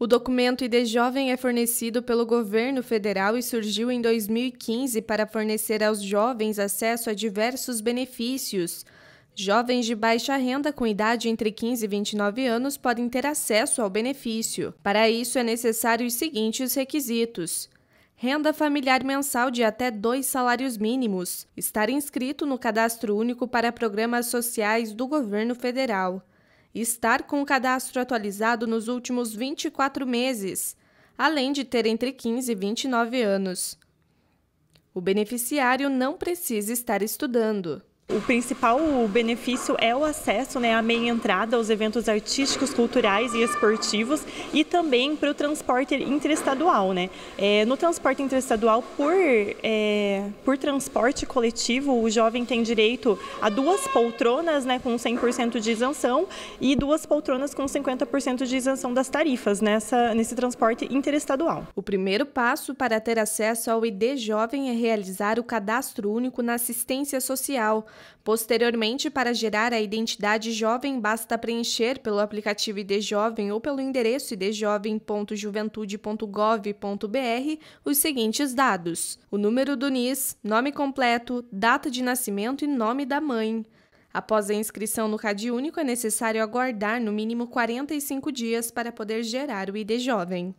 O documento ID Jovem é fornecido pelo governo federal e surgiu em 2015 para fornecer aos jovens acesso a diversos benefícios. Jovens de baixa renda com idade entre 15 e 29 anos podem ter acesso ao benefício. Para isso, é necessário os seguintes requisitos: renda familiar mensal de até dois salários mínimos, estar inscrito no Cadastro Único para Programas Sociais do Governo Federal estar com o cadastro atualizado nos últimos 24 meses, além de ter entre 15 e 29 anos. O beneficiário não precisa estar estudando. O principal benefício é o acesso, né, a meia entrada aos eventos artísticos, culturais e esportivos e também para o transporte interestadual. Né? É, no transporte interestadual, por, é, por transporte coletivo, o jovem tem direito a duas poltronas né, com 100% de isenção e duas poltronas com 50% de isenção das tarifas nessa, nesse transporte interestadual. O primeiro passo para ter acesso ao ID Jovem é realizar o cadastro único na assistência social Posteriormente, para gerar a identidade jovem, basta preencher pelo aplicativo ID Jovem ou pelo endereço idjovem.juventude.gov.br os seguintes dados: o número do NIS, nome completo, data de nascimento e nome da mãe. Após a inscrição no CAD único, é necessário aguardar no mínimo 45 dias para poder gerar o ID Jovem.